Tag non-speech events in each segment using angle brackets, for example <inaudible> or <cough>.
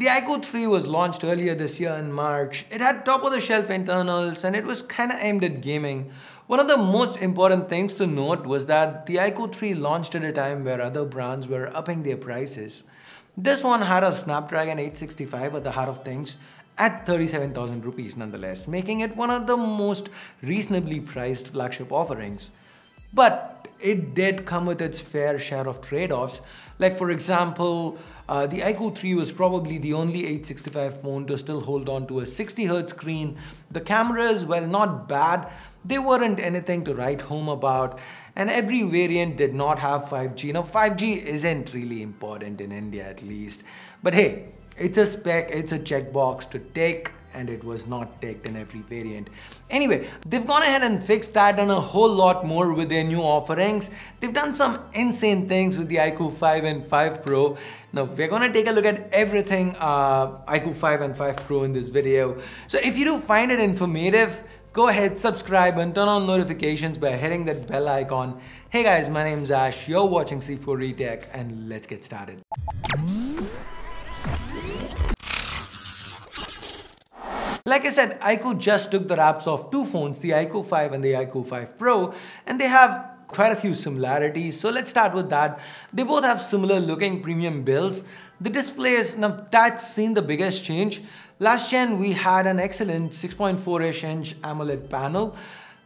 The iQOO 3 was launched earlier this year in March. It had top-of-the-shelf internals and it was kinda aimed at gaming. One of the most important things to note was that the iQOO 3 launched at a time where other brands were upping their prices. This one had a Snapdragon 865 at the heart of things at 37,000 rupees nonetheless, making it one of the most reasonably priced flagship offerings. But it did come with its fair share of trade-offs. Like for example, uh, the iQOO 3 was probably the only 865 phone to still hold on to a 60Hz screen. The cameras, well, not bad, they weren't anything to write home about and every variant did not have 5G. Now 5G isn't really important in India at least, but hey, it's a spec, it's a checkbox to take and it was not tagged in every variant. Anyway, they've gone ahead and fixed that and a whole lot more with their new offerings. They've done some insane things with the IQ 5 and 5 Pro. Now we're gonna take a look at everything uh, IQ 5 and 5 Pro in this video. So if you do find it informative, go ahead, subscribe and turn on notifications by hitting that bell icon. Hey guys, my name is Ash, you're watching C4 Retech and let's get started. Like I said, iQOO just took the wraps off two phones, the iQOO 5 and the iQOO 5 Pro, and they have quite a few similarities. So let's start with that. They both have similar looking premium builds. The display is now that's seen the biggest change. Last gen, we had an excellent 6.4-ish inch AMOLED panel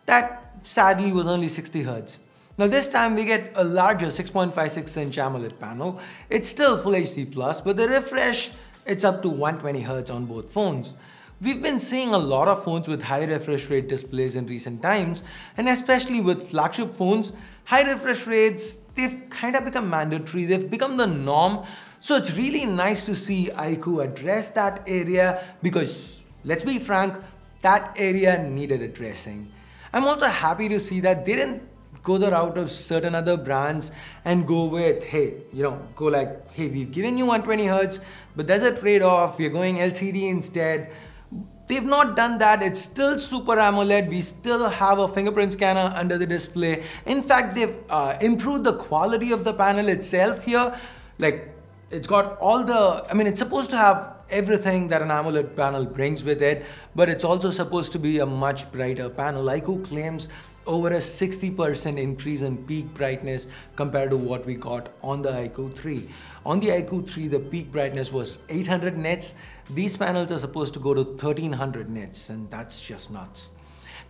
that sadly was only 60 hertz. Now this time we get a larger 6.56 inch AMOLED panel. It's still Full HD+, but the refresh, it's up to 120 hertz on both phones. We've been seeing a lot of phones with high refresh rate displays in recent times, and especially with flagship phones, high refresh rates, they've kind of become mandatory, they've become the norm. So it's really nice to see IQ address that area because let's be frank, that area needed addressing. I'm also happy to see that they didn't go the route of certain other brands and go with, hey, you know, go like, hey, we've given you 120 hz but there's a trade-off, we're going LCD instead. They've not done that, it's still Super AMOLED, we still have a fingerprint scanner under the display. In fact, they've uh, improved the quality of the panel itself here. Like, it's got all the, I mean, it's supposed to have everything that an AMOLED panel brings with it, but it's also supposed to be a much brighter panel. IQ claims over a 60% increase in peak brightness compared to what we got on the IQ3. On the IQ3, the peak brightness was 800 nits these panels are supposed to go to 1300 nits and that's just nuts.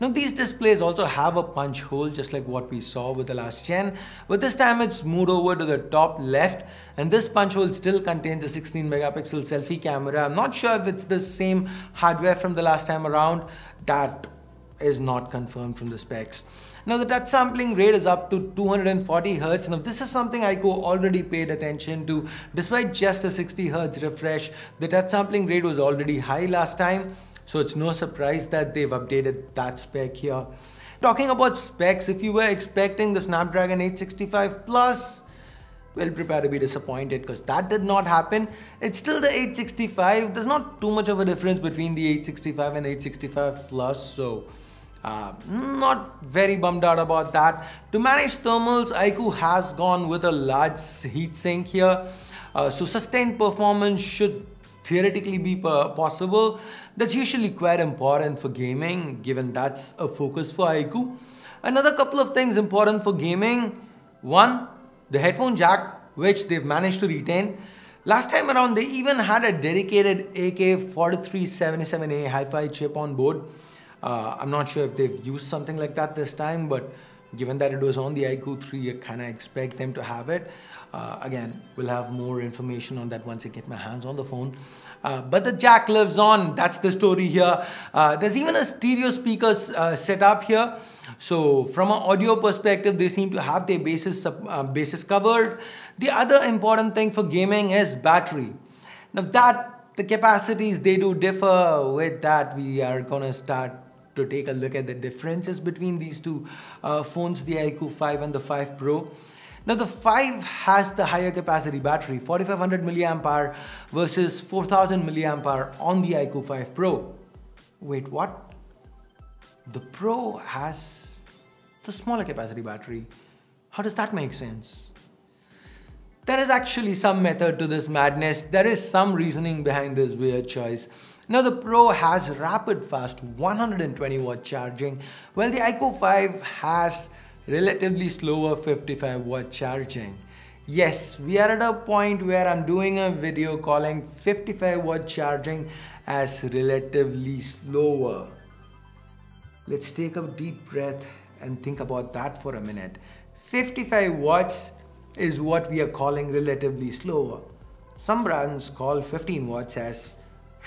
Now these displays also have a punch hole just like what we saw with the last gen, but this time it's moved over to the top left and this punch hole still contains a 16 megapixel selfie camera. I'm not sure if it's the same hardware from the last time around, that is not confirmed from the specs. Now the touch sampling rate is up to 240 hertz. Now this is something I already paid attention to. Despite just a 60 hertz refresh, the touch sampling rate was already high last time. So it's no surprise that they've updated that spec here. Talking about specs, if you were expecting the Snapdragon 865 Plus, well prepare to be disappointed because that did not happen. It's still the 865. There's not too much of a difference between the 865 and 865 Plus. So uh, not very bummed out about that. To manage thermals, Aiku has gone with a large heat sink here. Uh, so sustained performance should theoretically be possible. That's usually quite important for gaming, given that's a focus for Aiku. Another couple of things important for gaming. One, the headphone jack, which they've managed to retain. Last time around, they even had a dedicated AK4377A Hi-Fi chip on board. Uh, I'm not sure if they've used something like that this time, but given that it was on the IQ 3, can kind of expect them to have it. Uh, again, we'll have more information on that once I get my hands on the phone. Uh, but the jack lives on. That's the story here. Uh, there's even a stereo speaker uh, set up here. So from an audio perspective, they seem to have their bases, uh, bases covered. The other important thing for gaming is battery. Now that the capacities they do differ with that, we are going to start to take a look at the differences between these two uh, phones, the IQ 5 and the 5 Pro. Now the 5 has the higher capacity battery, 4500 milliampere, versus 4000 milliampere on the IQ 5 Pro. Wait, what? The Pro has the smaller capacity battery. How does that make sense? There is actually some method to this madness. There is some reasoning behind this weird choice. Now the Pro has rapid fast 120 watt charging while the ico 5 has relatively slower 55 watt charging. Yes, we are at a point where I'm doing a video calling 55 watt charging as relatively slower. Let's take a deep breath and think about that for a minute. 55 watts is what we are calling relatively slower. Some brands call 15 watts as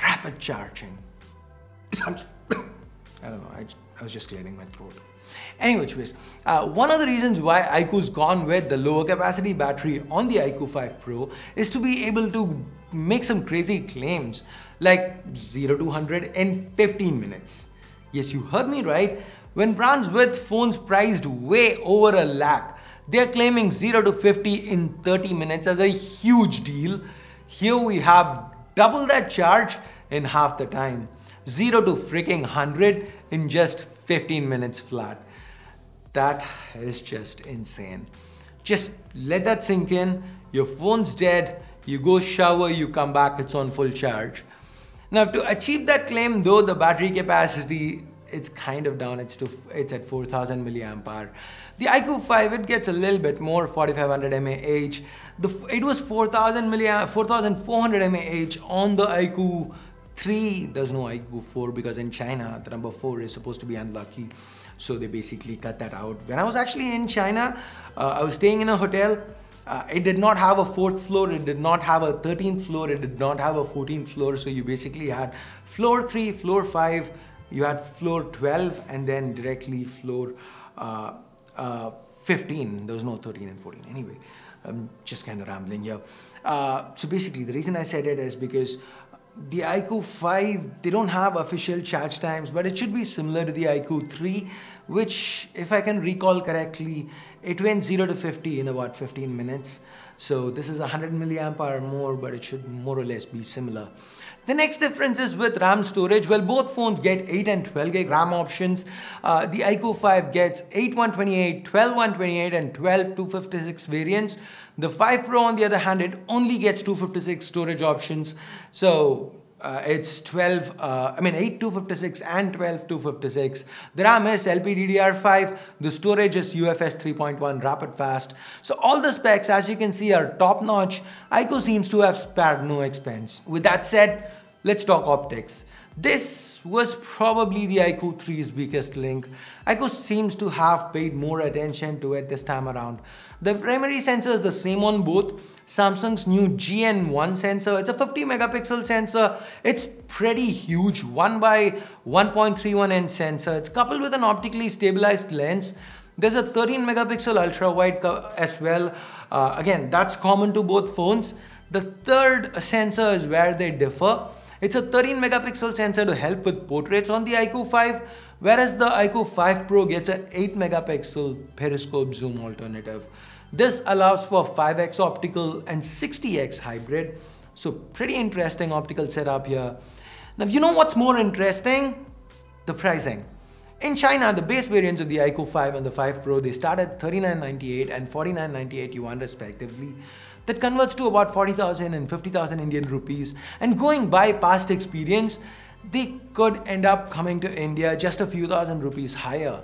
rapid charging. <coughs> I don't know, I, I, was just clearing my throat. Anyway, anyways, uh, one of the reasons why IQO's gone with the lower capacity battery on the IQ 5 Pro is to be able to make some crazy claims like 0 to 100 in 15 minutes. Yes, you heard me right. When brands with phones priced way over a lakh, they're claiming 0 to 50 in 30 minutes as a huge deal. Here we have Double that charge in half the time. 0 to freaking 100 in just 15 minutes flat. That is just insane. Just let that sink in. Your phone's dead. You go shower, you come back, it's on full charge. Now to achieve that claim though, the battery capacity it's kind of down. It's to it's at 4,000 milliamp hour. The IQ 5 it gets a little bit more 4,500 mAh. The it was 4,000 milliamp 4,400 mAh on the IQ 3. There's no IQ 4 because in China the number 4 is supposed to be unlucky, so they basically cut that out. When I was actually in China, uh, I was staying in a hotel. Uh, it did not have a fourth floor, it did not have a 13th floor, it did not have a 14th floor. So you basically had floor three, floor five, you had floor 12 and then directly floor uh, uh, 15. There was no 13 and 14 anyway. I'm just kind of rambling here. Uh, so basically, the reason I said it is because the IQ 5, they don't have official charge times, but it should be similar to the IQ 3, which, if I can recall correctly, it went 0 to 50 in about 15 minutes. So this is 100 milliamp hour more, but it should more or less be similar. The next difference is with RAM storage. Well, both phones get 8 and 12 gig RAM options. Uh, the IQOO 5 gets 8 128, 12 128, and 12 256 variants. The 5 Pro, on the other hand, it only gets 256 storage options. So uh, it's 12, uh, I mean 8 256 and 12 256. The RAM is LPDDR5. The storage is UFS 3.1 rapid fast. So all the specs, as you can see, are top notch. ICO seems to have spared no expense. With that said, let's talk optics. This was probably the iQOO 3's weakest link. iQOO seems to have paid more attention to it this time around. The primary sensor is the same on both. Samsung's new GN1 sensor, it's a 50 megapixel sensor. It's pretty huge, 1 by 1.31 inch sensor. It's coupled with an optically stabilized lens. There's a 13 megapixel ultra wide as well. Uh, again, that's common to both phones. The third sensor is where they differ. It's a 13 megapixel sensor to help with portraits on the IQ 5 whereas the IQ 5 Pro gets a 8 megapixel periscope zoom alternative. This allows for 5x optical and 60x hybrid. So pretty interesting optical setup here. Now you know what's more interesting? The pricing. In China, the base variants of the IQ 5 and the 5 Pro, they start at 39.98 and 49.98 yuan respectively that converts to about 40,000 and 50,000 Indian rupees. And going by past experience, they could end up coming to India just a few thousand rupees higher.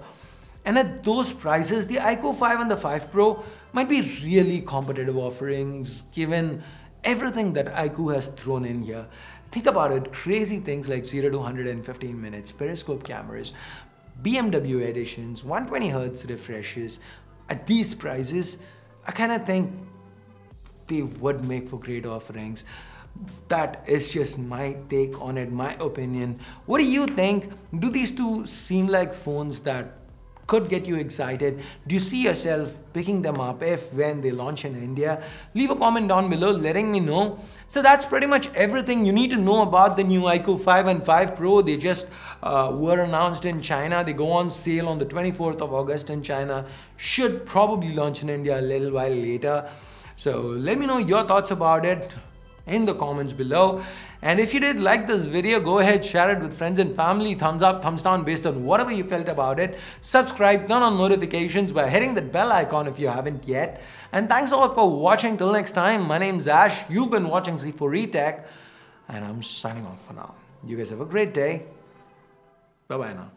And at those prices, the ICO 5 and the 5 Pro might be really competitive offerings given everything that iQoo has thrown in here. Think about it, crazy things like 0 to 115 minutes, periscope cameras, BMW editions, 120Hz refreshes, at these prices, I kind of think they would make for great offerings. That is just my take on it, my opinion. What do you think? Do these two seem like phones that could get you excited? Do you see yourself picking them up if, when they launch in India? Leave a comment down below letting me know. So that's pretty much everything you need to know about the new iQOO 5 and 5 Pro. They just uh, were announced in China. They go on sale on the 24th of August in China. Should probably launch in India a little while later. So let me know your thoughts about it in the comments below. And if you did like this video, go ahead, share it with friends and family. Thumbs up, thumbs down based on whatever you felt about it. Subscribe, turn on notifications by hitting that bell icon if you haven't yet. And thanks a lot for watching. Till next time, my name's Ash. You've been watching Z4E Tech and I'm signing off for now. You guys have a great day. Bye-bye now.